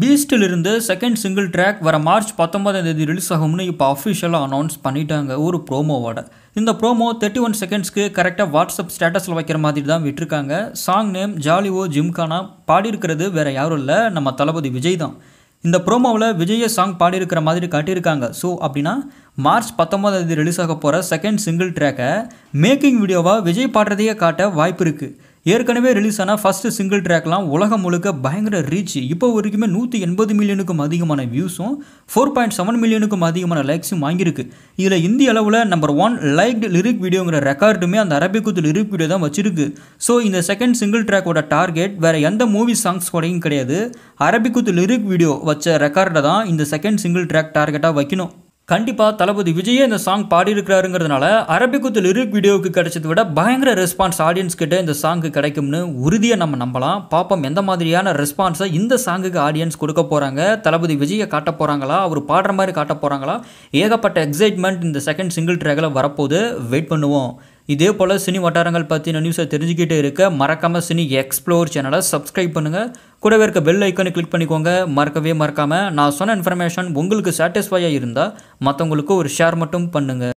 பீஸ்டிலிருந்து second single track வர March பத்தொன்பதாம் தேதி ரிலீஸ் ஆகும்னு இப்போ அஃபிஷியலாக அனௌன்ஸ் பண்ணிட்டாங்க ஒரு ப்ரோமோவோட இந்த ப்ரோமோ தேர்ட்டி ஒன் செகண்ட்ஸ்க்கு கரெக்டாக வாட்ஸ்அப் ஸ்டேட்டஸில் வைக்கிற மாதிரி தான் விட்டுருக்காங்க சாங் நேம் ஜாலிவோ ஜிம்கானா பாடியிருக்கிறது வேறு யாரும் இல்லை நம்ம தளபதி விஜய் தான் இந்த ப்ரோமோவில் விஜய சாங் பாடியிருக்கிற மாதிரி காட்டியிருக்காங்க ஸோ அப்படின்னா மார்ச் பத்தொன்பதாம் தேதி ரிலீஸ் ஆக போகிற செகண்ட் சிங்கிள் ட்ராக்கை மேக்கிங் வீடியோவாக விஜய் பாடுறதையே காட்ட வாய்ப்பு இருக்குது ஏற்கனவே ரிலீஸ் ஆன ஃபஸ்ட்டு சிங்கிள் ட்ராக்லாம் உலகம் முழுக்க பயங்கர ரீச் இப்போ வரைக்குமே நூற்றி எண்பது மில்லியனுக்கும் அதிகமான வியூஸும் ஃபோர் பாயிண்ட் செவன் மில்லியனுக்கும் அதிகமான லைக்ஸும் வாங்கியிருக்கு இதில் இந்திய அளவில் நம்பர் ஒன் லைக்டு லிரிக் வீடியோங்கிற ரெக்கார்டுமே அந்த அரபிக்குத்து லிரிக் வீடியோ தான் வச்சிருக்கு ஸோ இந்த செகண்ட் சிங்கிள் ட்ராக்கோட டார்கெட் வேறு எந்த மூவி சாங்ஸ் கூடையும் கிடையாது அரபிக்குத்து லிரிக் வீடியோ வச்ச ரெக்கார்டை தான் இந்த செகண்ட் சிங்கிள் ட்ராக் டார்கெட்டாக வைக்கணும் கண்டிப்பாக தளபதி விஜயே இந்த சாங் பாடியிருக்கிறாருங்கிறதுனால அரபிக்குத்து லிரிக் வீடியோவுக்கு கிடைச்சதை விட பயங்கர ரெஸ்பான்ஸ் ஆடியன்ஸ் கிட்ட இந்த சாங்கு கிடைக்கும்னு உறுதியாக நம்ம நம்பலாம் பாப்பம் எந்த மாதிரியான ரெஸ்பான்ஸை இந்த சாங்குக்கு ஆடியன்ஸ் கொடுக்க போகிறாங்க தளபதி விஜயை காட்ட போகிறாங்களா அவர் பாடுற மாதிரி காட்ட போகிறாங்களா ஏகப்பட்ட எக்ஸைட்மெண்ட் இந்த செகண்ட் சிங்கிள் ட்ராகில் வரப்போகுது வெயிட் பண்ணுவோம் இதே போல் சினி வட்டாரங்கள் பற்றின நியூஸை தெரிஞ்சுக்கிட்டே இருக்க மறக்காமல் சினி எக்ஸ்ப்ளோர் சேனலை சப்ஸ்கிரைப் பண்ணுங்கள் கூடவே இருக்க பெல் ஐக்கனை கிளிக் பண்ணிக்கோங்க மறக்கவே மறக்காமல் நான் சொன்ன இன்ஃபர்மேஷன் உங்களுக்கு சாட்டிஸ்ஃபையாக இருந்தால் மற்றவங்களுக்கு ஒரு ஷேர் மட்டும் பண்ணுங்கள்